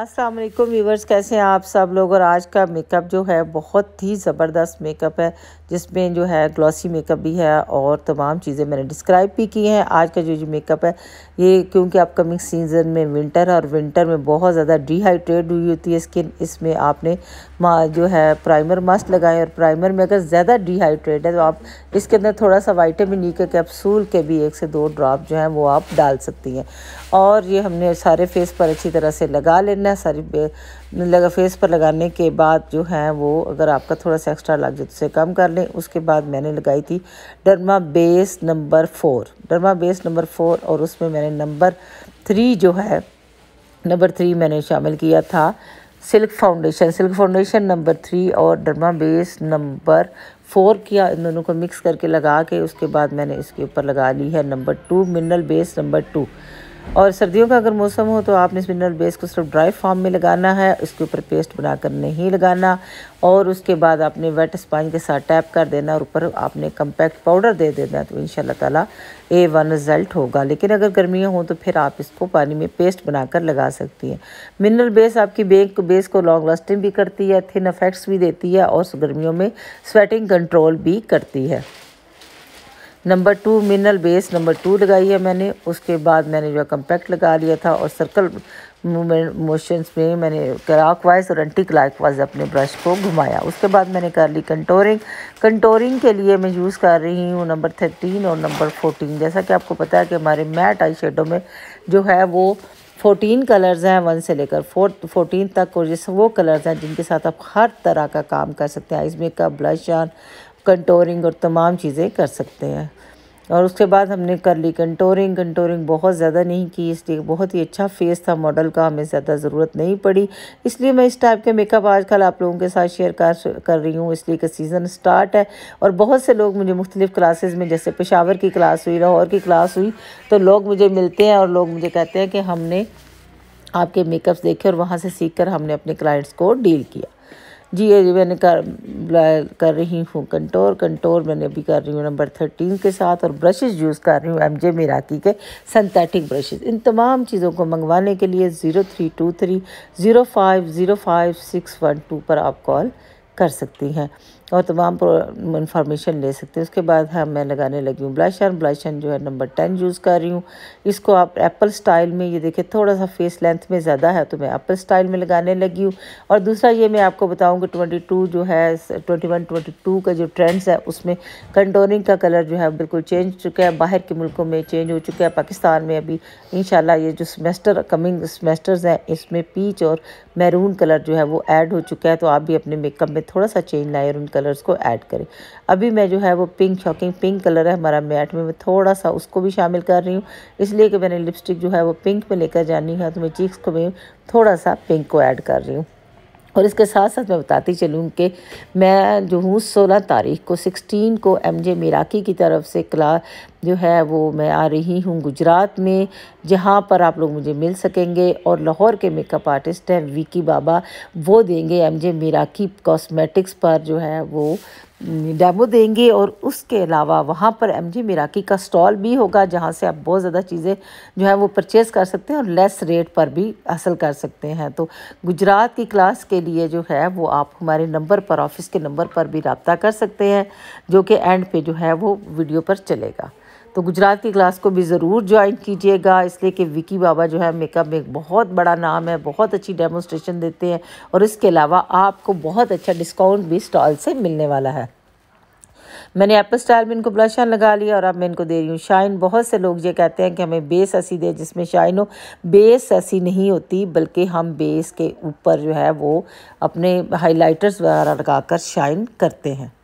अस्सलाम वालेकुम व्यूवर्स कैसे हैं आप सब लोग और आज का मेकअप जो है बहुत ही ज़बरदस्त मेकअप है जिसमें जो है ग्लॉसी मेकअप भी है और तमाम चीज़ें मैंने डिस्क्राइब भी की हैं आज का जो जो मेकअप है ये क्योंकि अपकमिंग सीज़न में विंटर और विंटर में बहुत ज़्यादा डिहाइड्रेट हुई होती है स्किन इसमें आपने जो है प्राइमर मस्त लगाएं और प्राइमर में अगर ज़्यादा डिहाइड्रेट है तो आप इसके अंदर थोड़ा सा वाइटामिन ई e के कैप्सूल के भी एक से दो ड्रॉप जो हैं वो आप डाल सकती हैं और ये हमने सारे फेस पर अच्छी तरह से लगा लेना है सारी लगा फेस पर लगाने के बाद जो है वो अगर आपका थोड़ा सा एक्स्ट्रा लग जाए तो उसे कम कर लें उसके बाद मैंने लगाई थी derma base number four derma base number four और उसमें मैंने नंबर थ्री जो है नंबर थ्री मैंने शामिल किया था silk foundation silk foundation number three और डरमा बेस नंबर फोर किया इन दोनों को मिक्स करके लगा के उसके बाद मैंने इसके ऊपर लगा ली है number two mineral base number two और सर्दियों का अगर मौसम हो तो आपने इस मिनरल बेस को सिर्फ ड्राई फॉर्म में लगाना है उसके ऊपर पेस्ट बनाकर नहीं लगाना और उसके बाद आपने वेट स्पंज के साथ टैप कर देना और ऊपर आपने कम्पैक्ट पाउडर दे देना तो इन ताला ए वन रिज़ल्ट होगा लेकिन अगर गर्मियाँ हों तो फिर आप इसको पानी में पेस्ट बनाकर लगा सकती हैं मिनरल बेस आपकी बेक बेस को लॉन्ग लास्टिंग भी करती है थिन अफेक्ट्स भी देती है और गर्मियों में स्वेटिंग कंट्रोल भी करती है number two mineral base number two लगाई है मैंने उसके बाद मैंने जो है कम्पैक्ट लगा लिया था और सर्कल मोशंस में मैंने क्राक वाइज और एंटी क्लाक वाइज अपने ब्रश को घुमाया उसके बाद मैंने कर ली कंटोरिंग कंटोरिंग के लिए मैं यूज़ कर रही हूँ नंबर थर्टीन और नंबर फोर्टीन जैसा कि आपको पता है कि हमारे मैट आई शेडो में जो है वो फोर्टीन कलर्स हैं वन से लेकर फोर फोर्टीन तक और जैसे वो कलर्स हैं जिनके साथ आप हर तरह का काम कर सकते हैं eyes makeup blush on contouring और तमाम चीज़ें कर सकते हैं और उसके बाद हमने कर ली कंटोरिंग कंटोरिंग बहुत ज़्यादा नहीं की इसलिए बहुत ही अच्छा फेस था मॉडल का हमें ज़्यादा ज़रूरत नहीं पड़ी इसलिए मैं इस टाइप के मेकअप आजकल आप लोगों के साथ शेयर कर कर रही हूँ इसलिए कि सीज़न स्टार्ट है और बहुत से लोग मुझे मुख्तलिफ़ क्लासेस में जैसे पेशावर की क्लास हुई लाहौर की क्लास हुई तो लोग मुझे मिलते हैं और लोग मुझे कहते हैं कि हमने आपके मेकअप्स देखे और वहाँ से सीख कर हमने अपने क्लाइंट्स को डील किया जी ये मैंने कर कर रही हूँ कंटोर कंटोर मैंने अभी कर रही हूँ नंबर थर्टीन के साथ और ब्रशेज़ यूज़ कर रही हूँ एम जे मिराकी के सिंथेटिक ब्रशेज़ इन तमाम चीज़ों को मंगवाने के लिए zero three two three zero five zero five six one two पर आप कॉल कर सकती हैं और तो तमाम इन्फॉर्मेशन ले सकते हैं उसके बाद हम हाँ, मैं लगाने लगी हूँ ब्लशर ब्लाशन जो है नंबर टेन यूज़ कर रही हूँ इसको आप एप्पल स्टाइल में ये देखें थोड़ा सा फेस लेंथ में ज़्यादा है तो मैं एप्पल स्टाइल में लगाने लगी हूँ और दूसरा ये मैं आपको बताऊँगी ट्वेंटी टू जो है ट्वेंटी वन ट्वेंटी टू का जो ट्रेंड्स है उसमें कंटोनिंग का कलर जो है बिल्कुल चेंज हो चुका है बाहर के मुल्कों में चेंज हो चुका है पाकिस्तान में अभी इन ये जो सेमेस्टर कमिंग सेमेस्टर्स हैं इसमें पीच और मैरून कलर जो है वो ऐड हो चुका है तो आप भी अपने मेकअप में थोड़ा सा चेंज लाएँ और उन कलर्स को ऐड करें अभी मैं जो है वो पिंक शॉकिंग पिंक कलर है हमारा मैट में मैं थोड़ा सा उसको भी शामिल कर रही हूँ इसलिए कि मैंने लिपस्टिक जो है वो पिंक में लेकर जानी है तो मैं चीक्स को भी थोड़ा सा पिंक को ऐड कर रही हूँ और इसके साथ साथ मैं बताती चलूँ कि मैं जो हूँ सोलह तारीख को सिक्सटीन को एम जे मीराकी की तरफ से क्ला जो है वो मैं आ रही हूँ गुजरात में जहाँ पर आप लोग मुझे मिल सकेंगे और लाहौर के मेकअप आर्टिस्ट हैं विकी बाबा वो देंगे एम जे मीराकी कॉस्मेटिक्स पर जो है वो डेमो देंगे और उसके अलावा वहाँ पर एम जी मिराकी का स्टॉल भी होगा जहाँ से आप बहुत ज़्यादा चीज़ें जो है वो परचेज़ कर सकते हैं और लेस रेट पर भी हासिल कर सकते हैं तो गुजरात की क्लास के लिए जो है वो आप हमारे नंबर पर ऑफिस के नंबर पर भी रबता कर सकते हैं जो कि एंड पे जो है वो वीडियो पर चलेगा तो गुजरात की क्लास को भी ज़रूर ज्वाइन कीजिएगा इसलिए कि विकी बाबा जो है मेकअप में एक बहुत बड़ा नाम है बहुत अच्छी डेमोस्ट्रेशन देते हैं और इसके अलावा आपको बहुत अच्छा डिस्काउंट भी स्टॉल से मिलने वाला है मैंने एप्पल स्टाइल में इनको ऑन लगा लिया और अब मैं इनको दे रही हूँ शाइन बहुत से लोग ये कहते हैं कि हमें बेस ऐसी दे जिसमें शाइन हो बेस ऐसी नहीं होती बल्कि हम बेस के ऊपर जो है वो अपने हाइलाइटर्स वगैरह लगाकर शाइन करते हैं